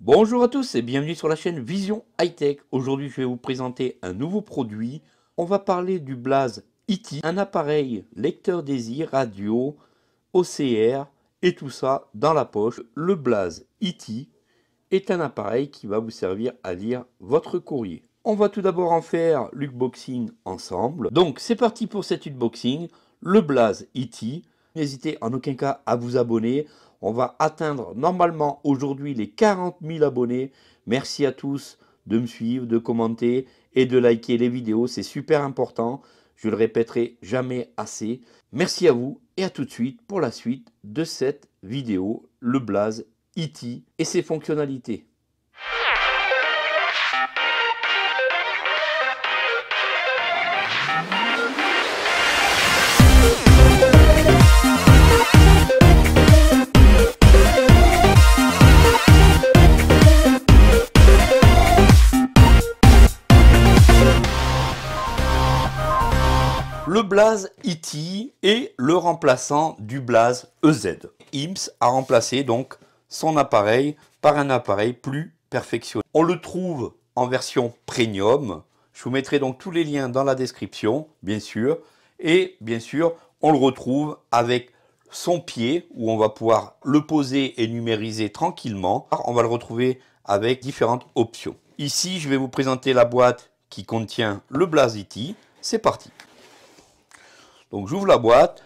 Bonjour à tous et bienvenue sur la chaîne Vision High Tech. Aujourd'hui, je vais vous présenter un nouveau produit. On va parler du Blaze IT, e un appareil lecteur désir radio, OCR et tout ça dans la poche. Le Blaze iti e est un appareil qui va vous servir à lire votre courrier. On va tout d'abord en faire l'unboxing ensemble. Donc, c'est parti pour cet unboxing. Le Blaze iti e N'hésitez en aucun cas à vous abonner. On va atteindre normalement aujourd'hui les 40 000 abonnés. Merci à tous de me suivre, de commenter et de liker les vidéos. C'est super important. Je le répéterai jamais assez. Merci à vous et à tout de suite pour la suite de cette vidéo, le Blaze E.T. et ses fonctionnalités. remplaçant du Blaze EZ. IMS a remplacé donc son appareil par un appareil plus perfectionné. On le trouve en version premium. Je vous mettrai donc tous les liens dans la description, bien sûr. Et bien sûr, on le retrouve avec son pied où on va pouvoir le poser et numériser tranquillement. on va le retrouver avec différentes options. Ici, je vais vous présenter la boîte qui contient le IT. E C'est parti. Donc j'ouvre la boîte,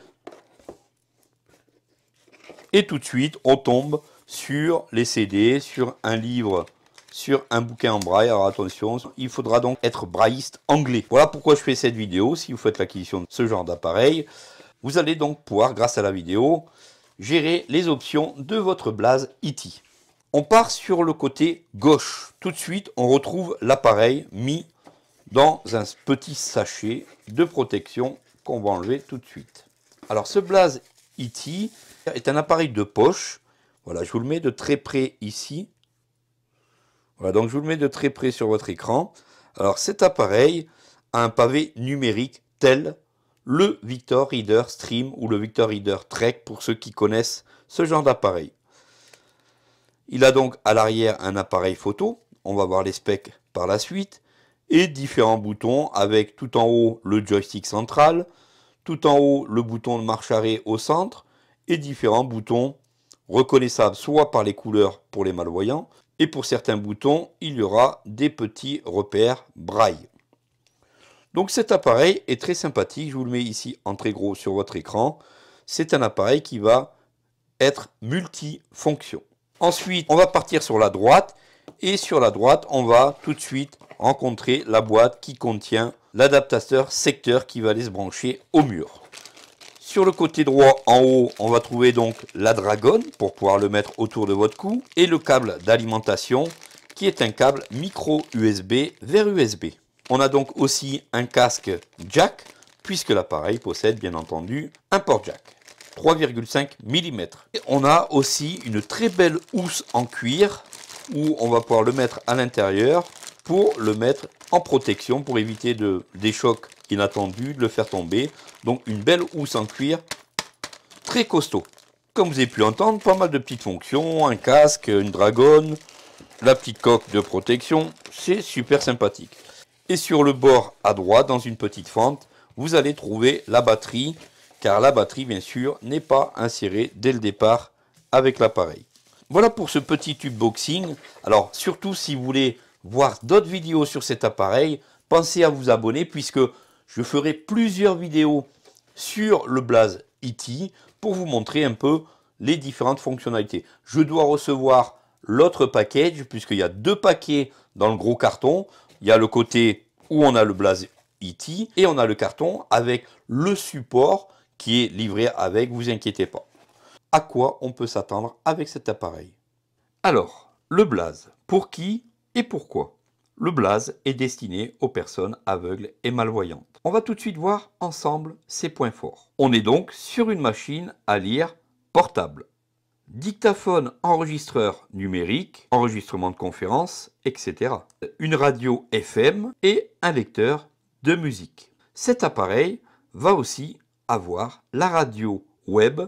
et tout de suite, on tombe sur les CD, sur un livre, sur un bouquin en braille. Alors attention, il faudra donc être brailliste anglais. Voilà pourquoi je fais cette vidéo. Si vous faites l'acquisition de ce genre d'appareil, vous allez donc pouvoir, grâce à la vidéo, gérer les options de votre Blaze IT. E on part sur le côté gauche. Tout de suite, on retrouve l'appareil mis dans un petit sachet de protection qu'on va enlever tout de suite. Alors ce Blaze IT, e est un appareil de poche. Voilà, je vous le mets de très près ici. Voilà, donc je vous le mets de très près sur votre écran. Alors cet appareil a un pavé numérique tel le Victor Reader Stream ou le Victor Reader Trek pour ceux qui connaissent ce genre d'appareil. Il a donc à l'arrière un appareil photo, on va voir les specs par la suite, et différents boutons avec tout en haut le joystick central, tout en haut le bouton de marche arrêt au centre, et différents boutons reconnaissables soit par les couleurs pour les malvoyants, et pour certains boutons, il y aura des petits repères braille. Donc cet appareil est très sympathique, je vous le mets ici en très gros sur votre écran. C'est un appareil qui va être multifonction. Ensuite, on va partir sur la droite, et sur la droite, on va tout de suite rencontrer la boîte qui contient l'adaptateur secteur qui va aller se brancher au mur. Sur le côté droit, en haut, on va trouver donc la dragonne pour pouvoir le mettre autour de votre cou et le câble d'alimentation qui est un câble micro USB vers USB. On a donc aussi un casque jack puisque l'appareil possède bien entendu un port jack 3,5 mm. Et on a aussi une très belle housse en cuir où on va pouvoir le mettre à l'intérieur pour le mettre en protection pour éviter de, des chocs inattendu, de le faire tomber. Donc une belle housse en cuir, très costaud. Comme vous avez pu entendre, pas mal de petites fonctions, un casque, une dragonne, la petite coque de protection, c'est super sympathique. Et sur le bord à droite, dans une petite fente, vous allez trouver la batterie, car la batterie bien sûr n'est pas insérée dès le départ avec l'appareil. Voilà pour ce petit tube boxing. Alors surtout si vous voulez voir d'autres vidéos sur cet appareil, pensez à vous abonner puisque je ferai plusieurs vidéos sur le Blaze IT e pour vous montrer un peu les différentes fonctionnalités. Je dois recevoir l'autre package, puisqu'il y a deux paquets dans le gros carton. Il y a le côté où on a le Blaze IT e et on a le carton avec le support qui est livré avec, vous inquiétez pas. À quoi on peut s'attendre avec cet appareil Alors, le Blaze, pour qui et pourquoi le blaze est destiné aux personnes aveugles et malvoyantes. On va tout de suite voir ensemble ses points forts. On est donc sur une machine à lire portable. Dictaphone, enregistreur numérique, enregistrement de conférences, etc. Une radio FM et un lecteur de musique. Cet appareil va aussi avoir la radio web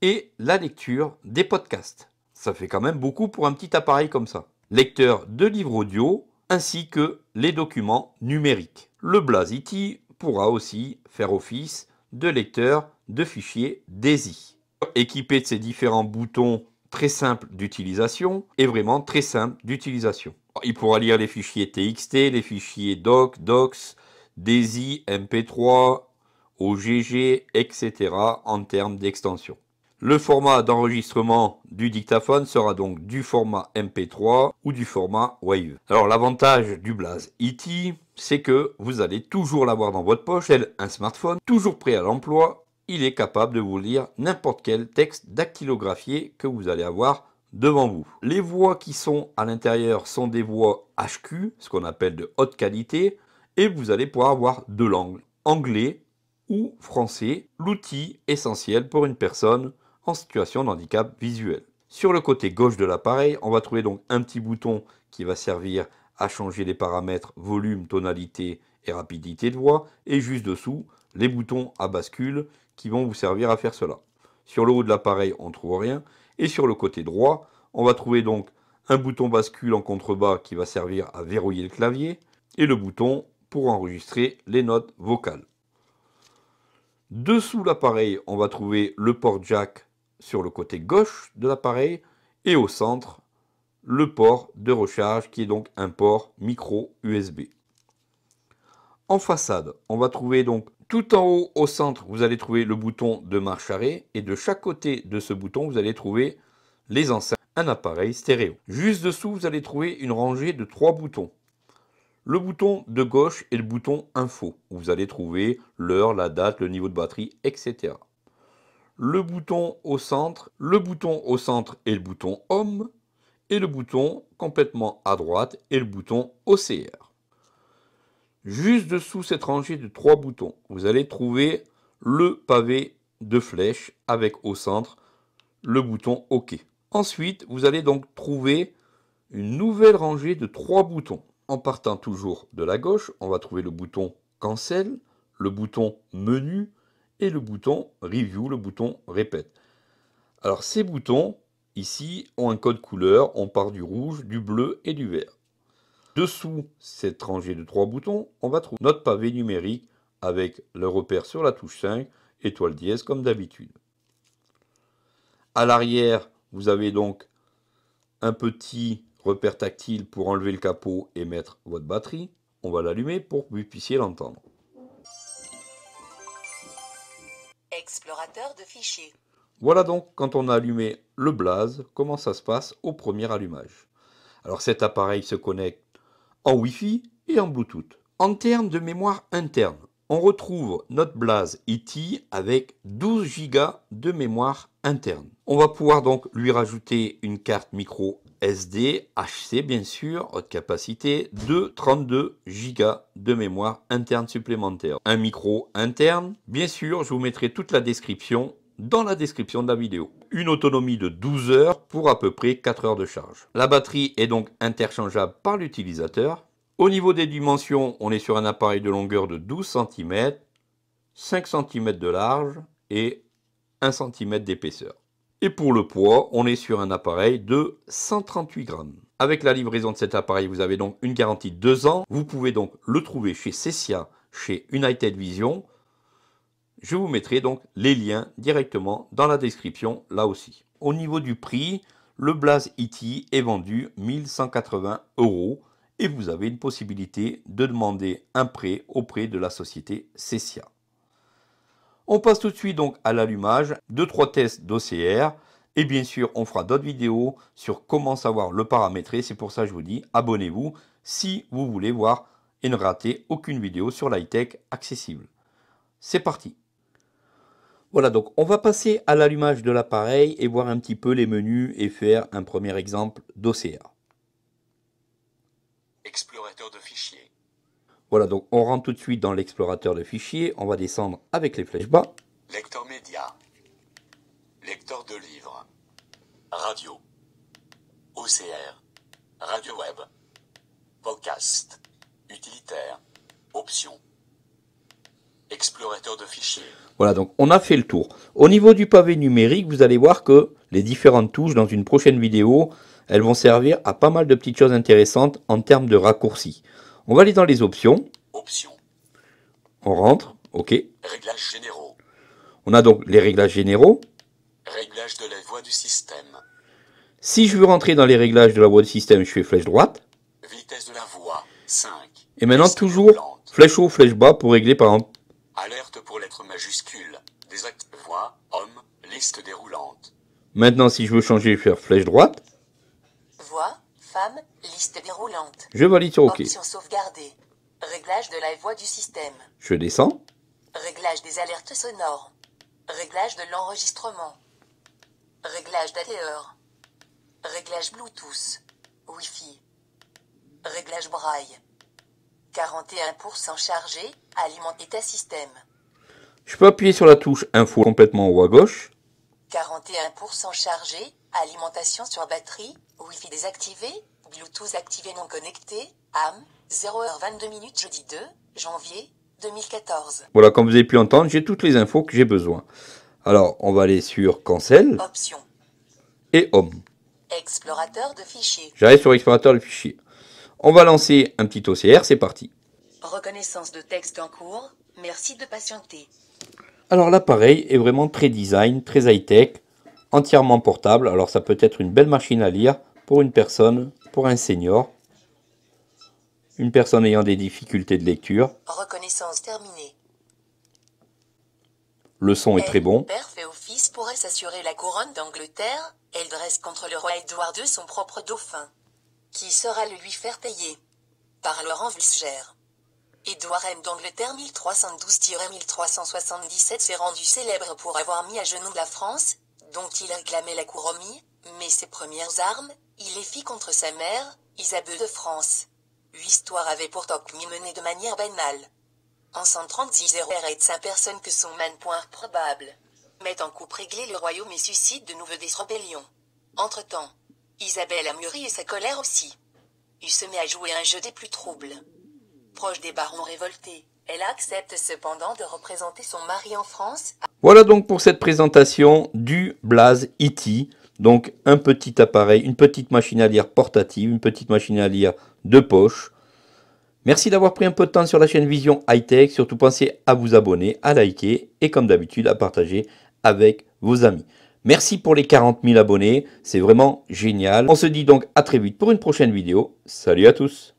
et la lecture des podcasts. Ça fait quand même beaucoup pour un petit appareil comme ça. Lecteur de livres audio, ainsi que les documents numériques. Le Blasity pourra aussi faire office de lecteur de fichiers DAISY. E Équipé de ces différents boutons très simples d'utilisation et vraiment très simple d'utilisation. Il pourra lire les fichiers TXT, les fichiers DOC, DOCS, DAISY, e MP3, OGG, etc. en termes d'extension. Le format d'enregistrement du dictaphone sera donc du format MP3 ou du format Wave. Alors l'avantage du Blaze E.T., c'est que vous allez toujours l'avoir dans votre poche, tel un smartphone, toujours prêt à l'emploi. Il est capable de vous lire n'importe quel texte dactylographié que vous allez avoir devant vous. Les voix qui sont à l'intérieur sont des voix HQ, ce qu'on appelle de haute qualité, et vous allez pouvoir avoir deux langues, anglais ou français, l'outil essentiel pour une personne en situation de handicap visuel. Sur le côté gauche de l'appareil, on va trouver donc un petit bouton qui va servir à changer les paramètres volume, tonalité et rapidité de voix, et juste dessous, les boutons à bascule qui vont vous servir à faire cela. Sur le haut de l'appareil, on ne trouve rien, et sur le côté droit, on va trouver donc un bouton bascule en contrebas qui va servir à verrouiller le clavier, et le bouton pour enregistrer les notes vocales. Dessous l'appareil, on va trouver le port jack sur le côté gauche de l'appareil et au centre le port de recharge qui est donc un port micro USB. En façade, on va trouver donc tout en haut au centre, vous allez trouver le bouton de marche arrêt et de chaque côté de ce bouton, vous allez trouver les enceintes, un appareil stéréo. Juste dessous, vous allez trouver une rangée de trois boutons. Le bouton de gauche et le bouton info. Vous allez trouver l'heure, la date, le niveau de batterie, etc le bouton au centre, le bouton au centre et le bouton Home, et le bouton complètement à droite et le bouton OCR. Juste dessous cette rangée de trois boutons, vous allez trouver le pavé de flèche avec au centre le bouton OK. Ensuite, vous allez donc trouver une nouvelle rangée de trois boutons. En partant toujours de la gauche, on va trouver le bouton Cancel, le bouton Menu, et le bouton Review, le bouton Répète. Alors ces boutons, ici, ont un code couleur, on part du rouge, du bleu et du vert. Dessous cette rangée de trois boutons, on va trouver notre pavé numérique avec le repère sur la touche 5, étoile dièse comme d'habitude. À l'arrière, vous avez donc un petit repère tactile pour enlever le capot et mettre votre batterie. On va l'allumer pour que vous puissiez l'entendre. explorateur de fichiers. Voilà donc quand on a allumé le Blaze, comment ça se passe au premier allumage. Alors cet appareil se connecte en Wi-Fi et en Bluetooth. En termes de mémoire interne, on retrouve notre Blase E.T. avec 12 Go de mémoire interne. On va pouvoir donc lui rajouter une carte micro SD HC bien sûr, haute capacité, de 32 Go de mémoire interne supplémentaire. Un micro interne, bien sûr, je vous mettrai toute la description dans la description de la vidéo. Une autonomie de 12 heures pour à peu près 4 heures de charge. La batterie est donc interchangeable par l'utilisateur au niveau des dimensions, on est sur un appareil de longueur de 12 cm, 5 cm de large et 1 cm d'épaisseur. Et pour le poids, on est sur un appareil de 138 grammes. Avec la livraison de cet appareil, vous avez donc une garantie de 2 ans. Vous pouvez donc le trouver chez Cessia, chez United Vision. Je vous mettrai donc les liens directement dans la description là aussi. Au niveau du prix, le Blaze E.T. est vendu 1180 euros et vous avez une possibilité de demander un prêt auprès de la société Cessia. On passe tout de suite donc à l'allumage, Deux, trois tests d'OCR et bien sûr on fera d'autres vidéos sur comment savoir le paramétrer, c'est pour ça que je vous dis abonnez-vous si vous voulez voir et ne rater aucune vidéo sur l'high-tech accessible. C'est parti voilà, donc on va passer à l'allumage de l'appareil et voir un petit peu les menus et faire un premier exemple d'OCR. Explorateur de fichiers. Voilà, donc on rentre tout de suite dans l'explorateur de fichiers. On va descendre avec les flèches bas. Lecteur média. Lecteur de livres. Radio. OCR. Radio web. Podcast. Utilitaire. Options. Explorateur de fichiers. Voilà, donc on a fait le tour. Au niveau du pavé numérique, vous allez voir que les différentes touches dans une prochaine vidéo, elles vont servir à pas mal de petites choses intéressantes en termes de raccourcis. On va aller dans les options. Options. On rentre. OK. Réglages généraux. On a donc les réglages généraux. Réglages de la du système. Si je veux rentrer dans les réglages de la voix du système, je fais flèche droite. Vitesse de la Et maintenant, toujours flèche haut, flèche bas pour régler par exemple. Alerte pour lettres majuscule voix, homme, liste déroulante. Maintenant, si je veux changer, je faire flèche droite liste déroulante. Je valide sur OK. Option Réglage de la voix du système. Je descends. Réglage des alertes sonores. Réglage de l'enregistrement. Réglage d'ATR. Réglage Bluetooth. Wi-Fi. Réglage braille. 41% chargé, alimente état système. Je peux appuyer sur la touche info complètement en haut à gauche. 41% chargé, alimentation sur batterie, Wi-Fi désactivé, Bluetooth activé non connecté, AM, 0h22 minutes jeudi 2 janvier 2014. Voilà, comme vous avez pu entendre, j'ai toutes les infos que j'ai besoin. Alors, on va aller sur Cancel. Option Et Home. Explorateur de fichiers. J'arrive sur Explorateur de fichiers. On va lancer un petit OCR, c'est parti. Reconnaissance de texte en cours, merci de patienter. Alors l'appareil est vraiment très design, très high-tech entièrement portable. Alors ça peut être une belle machine à lire pour une personne, pour un senior, une personne ayant des difficultés de lecture. Reconnaissance terminée. Le son est très bon. Père fait office pour s'assurer la couronne d'Angleterre. Elle dresse contre le roi Édouard II son propre dauphin, qui sera le lui faire payer par Laurent Vulsger. Édouard M d'Angleterre 1312-1377 s'est rendu célèbre pour avoir mis à genoux la France, dont il réclamait la couronne, mais ses premières armes, il les fit contre sa mère, Isabelle de France. L'histoire avait pourtant commis mené de manière banale. En 136 et sa personnes que son man point probable. Met en coupe réglé le royaume et suscite de nouveaux rébellions. Entre-temps, Isabelle a mûri et sa colère aussi. Il se met à jouer un jeu des plus troubles. Proche des barons révoltés, elle accepte cependant de représenter son mari en France. Voilà donc pour cette présentation du Blaze E.T. Donc un petit appareil, une petite machine à lire portative, une petite machine à lire de poche. Merci d'avoir pris un peu de temps sur la chaîne Vision Hightech. Tech. Surtout pensez à vous abonner, à liker et comme d'habitude à partager avec vos amis. Merci pour les 40 000 abonnés, c'est vraiment génial. On se dit donc à très vite pour une prochaine vidéo. Salut à tous